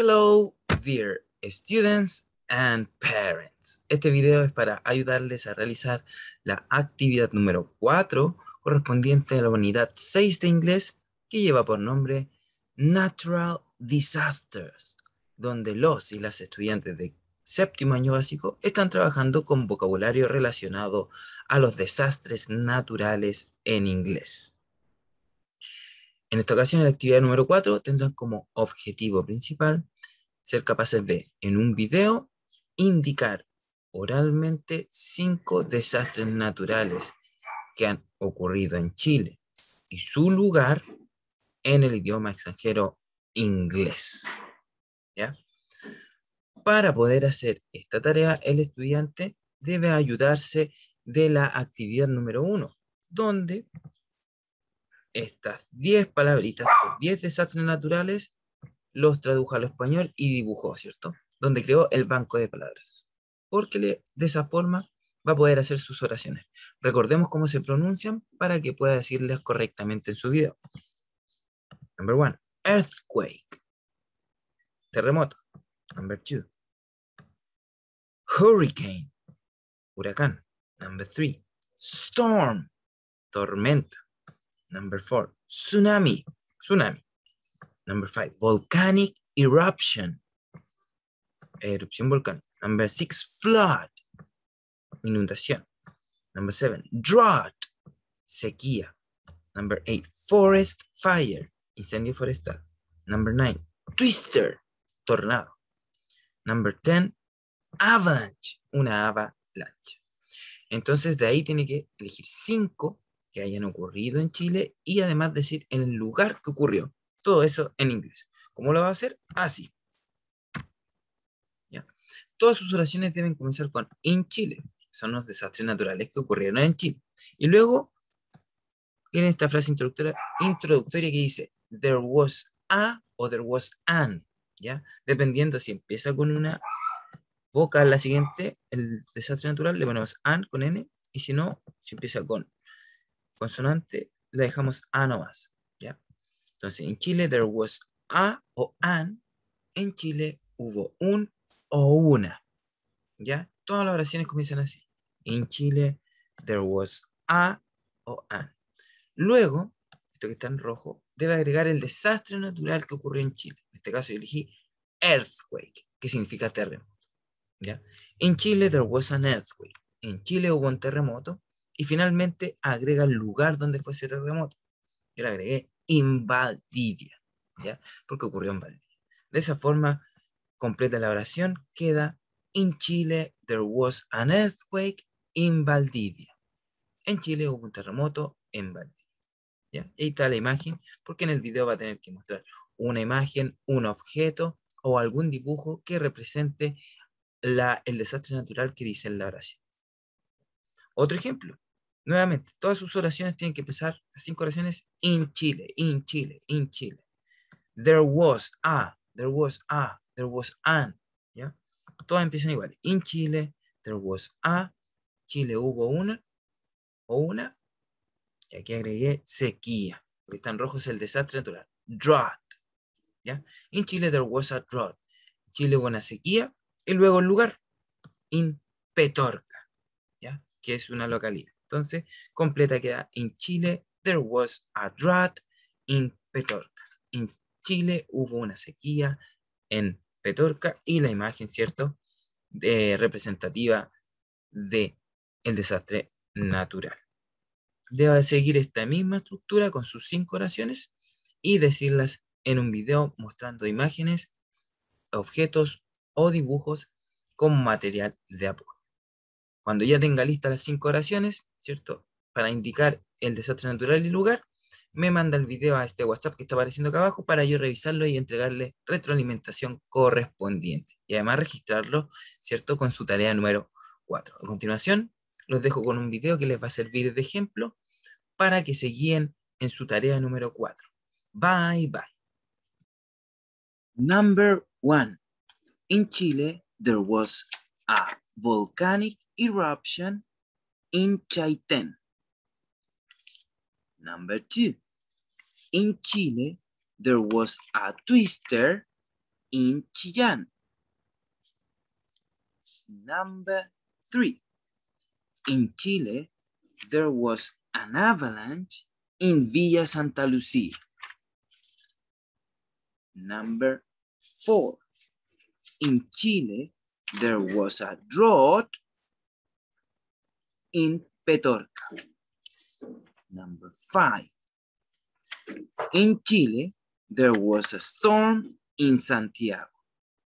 Hello, dear students and parents. Este video es para ayudarles a realizar la actividad número 4 correspondiente a la unidad 6 de inglés que lleva por nombre Natural Disasters, donde los y las estudiantes de séptimo año básico están trabajando con vocabulario relacionado a los desastres naturales en inglés. En esta ocasión, la actividad número 4 tendrán como objetivo principal ser capaces de, en un video, indicar oralmente cinco desastres naturales que han ocurrido en Chile y su lugar en el idioma extranjero inglés. ¿Ya? Para poder hacer esta tarea, el estudiante debe ayudarse de la actividad número uno, donde estas 10 palabritas, 10 desastres naturales, los tradujo al español y dibujó, ¿cierto? Donde creó el banco de palabras. Porque de esa forma va a poder hacer sus oraciones. Recordemos cómo se pronuncian para que pueda decirlas correctamente en su video. Number one, earthquake. Terremoto. Number two, hurricane. Huracán. Number three, storm. Tormenta. Number four, tsunami. Tsunami. Number five, volcanic eruption. Erupción volcánica. Number six, flood. Inundación. Number seven, drought. Sequía. Number eight, forest fire. Incendio forestal. Number nine, twister. Tornado. Number ten, avalanche. Una avalancha. Entonces de ahí tiene que elegir cinco hayan ocurrido en Chile y además decir en el lugar que ocurrió. Todo eso en inglés. ¿Cómo lo va a hacer? Así. Todas sus oraciones deben comenzar con in Chile. Son los desastres naturales que ocurrieron en Chile. Y luego tiene esta frase introductoria, introductoria que dice there was a o there was an. ¿Ya? Dependiendo si empieza con una vocal la siguiente, el desastre natural, le ponemos an con n, y si no, si empieza con consonante la dejamos A nomás. ¿ya? Entonces, en Chile, there was a o an. En Chile hubo un o una. ¿Ya? Todas las oraciones comienzan así. En Chile, there was a o an. Luego, esto que está en rojo, debe agregar el desastre natural que ocurrió en Chile. En este caso, yo elegí earthquake, que significa terremoto. ¿Ya? En Chile, there was an earthquake. En Chile hubo un terremoto. Y finalmente agrega el lugar donde fue ese terremoto. Yo le agregué en Valdivia, ¿ya? Porque ocurrió en Valdivia. De esa forma, completa la oración, queda In Chile there was an earthquake in Valdivia. En Chile hubo un terremoto en Valdivia. ¿ya? Ahí está la imagen, porque en el video va a tener que mostrar una imagen, un objeto o algún dibujo que represente el desastre natural que dice en la oración. Otro ejemplo, Nuevamente, todas sus oraciones tienen que empezar, las cinco oraciones, in Chile, in Chile, in Chile. There was a, there was a, there was an, ¿ya? Todas empiezan igual. In Chile, there was a, Chile hubo una, o una, y aquí agregué sequía, porque está en rojo es el desastre natural. Drought, ¿ya? In Chile, there was a drought. Chile hubo una sequía, y luego el lugar, in Petorca, ¿ya? Que es una localidad. Entonces, completa queda, en Chile there was a drought in Petorca. En Chile hubo una sequía en Petorca y la imagen, ¿cierto?, representativa del el desastre natural. Debe seguir esta misma estructura con sus cinco oraciones y decirlas en un video mostrando imágenes, objetos o dibujos con material de apoyo. Cuando ya tenga listas las cinco oraciones, ¿cierto? Para indicar el desastre natural y lugar, me manda el video a este WhatsApp que está apareciendo acá abajo para yo revisarlo y entregarle retroalimentación correspondiente y además registrarlo, ¿cierto? Con su tarea número 4. A continuación, los dejo con un video que les va a servir de ejemplo para que se guíen en su tarea número 4. Bye, bye. Number one In Chile, there was a volcanic eruption In Chaitén, Number two, in Chile, there was a twister in Chillán. Number three, in Chile, there was an avalanche in Villa Santa Lucia. Number four, in Chile, there was a drought in Petorca. Number five. In Chile, there was a storm in Santiago.